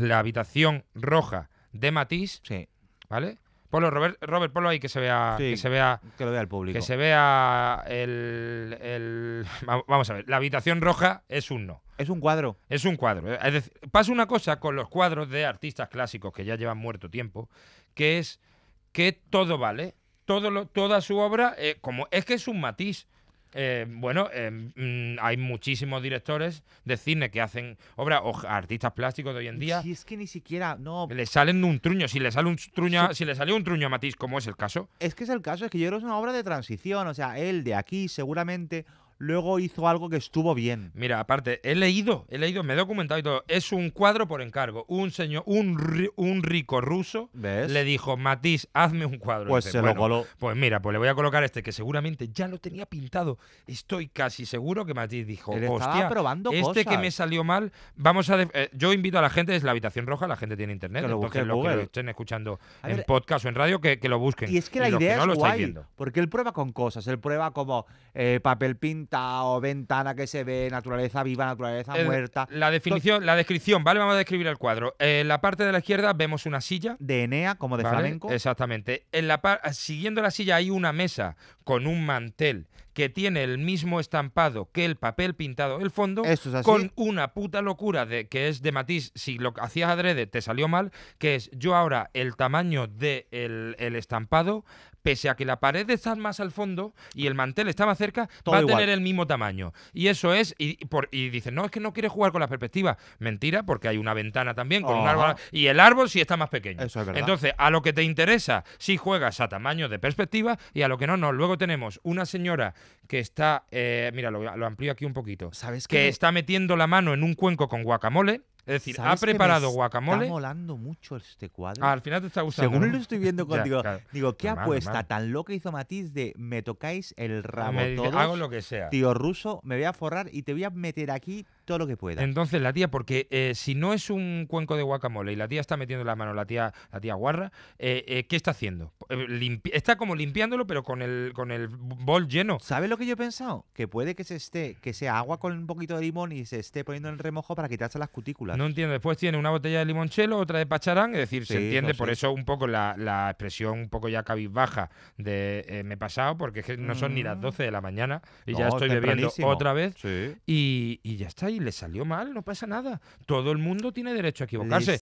la habitación roja de Matisse. Sí. ¿Vale? Polo, Robert, Robert, ponlo ahí que se vea. que se vea. Que lo vea el público. Que se vea el, Vamos a ver, la habitación roja es un no. Es un cuadro. Es un cuadro. Es pasa una cosa con los cuadros de artistas clásicos que ya llevan muerto tiempo, que es que todo vale. Todo toda su obra, eh, como es que es un matiz. Eh, bueno, eh, mm, hay muchísimos directores de cine que hacen obras, o artistas plásticos de hoy en día. Si es que ni siquiera, no. Le salen un truño, si le sale un truño, si, le salió un truño a Matisse, como es el caso. Es que es el caso, es que yo creo que es una obra de transición, o sea, él de aquí seguramente luego hizo algo que estuvo bien. Mira, aparte, he leído, he leído, me he documentado y todo. Es un cuadro por encargo. Un señor, un, un rico ruso le dijo, Matisse, hazme un cuadro. Pues se lo coló. Pues mira, pues le voy a colocar este, que seguramente ya lo tenía pintado. Estoy casi seguro que Matisse dijo, hostia, probando este que me salió mal, vamos a... Eh, yo invito a la gente, es la habitación roja, la gente tiene internet, lo entonces que estén escuchando en podcast o en radio, que, lo busquen. Y es que la idea es guay, porque él prueba con cosas, él prueba como eh, papel pint o ventana que se ve, naturaleza viva, naturaleza muerta. La definición, la descripción, ¿vale? Vamos a describir el cuadro. En la parte de la izquierda vemos una silla. De Enea, como de flamenco. Exactamente. En la siguiendo la silla hay una mesa con un mantel que tiene el mismo estampado que el papel pintado el fondo, con una puta locura de que es de matiz, si lo hacías adrede te salió mal, que es yo ahora el tamaño del de el, estampado, pese a que la pared está más al fondo y el mantel está más cerca, va a tener el mismo tamaño. Y eso es, y, por, y dicen, no, es que no quieres jugar con la perspectiva. Mentira, porque hay una ventana también con un oh. árbol. Y el árbol sí está más pequeño. Entonces, a lo que te interesa, si juegas a tamaño de perspectiva y a lo que no, no. Luego tenemos una señora que está, eh, mira, lo, amplío aquí un poquito, ¿sabes que está metiendo la mano en un cuenco con guacamole es decir, ha preparado guacamole. Está molando mucho este cuadro. Ah, al final te está gustando. Según lo estoy viendo contigo, digo, qué pues apuesta tan loca hizo Matiz de me tocáis el ramo me, Hago lo que sea. Tío ruso, me voy a forrar y te voy a meter aquí todo lo que pueda. Entonces la tía, porque eh, si no es un cuenco de guacamole y la tía está metiendo la mano, la tía, la tía guarra, eh, eh, ¿qué está haciendo? está como limpiándolo, pero con el, con el bol lleno. ¿Sabes lo que yo he pensado? Que puede que se esté, que sea agua con un poquito de limón y se esté poniendo en el remojo para quitarse las cutículas no entiendo. Después tiene una botella de limonchelo, otra de pacharán, es decir, se entiende pues por eso un poco la, la, expresión un poco ya cabizbaja de eh, me he pasado, porque es que no son ni las 12 mm. de la mañana y ya estoy bebiendo otra vez. Y, y, ya está, y le salió mal, no pasa nada. Todo el mundo tiene derecho a equivocarse.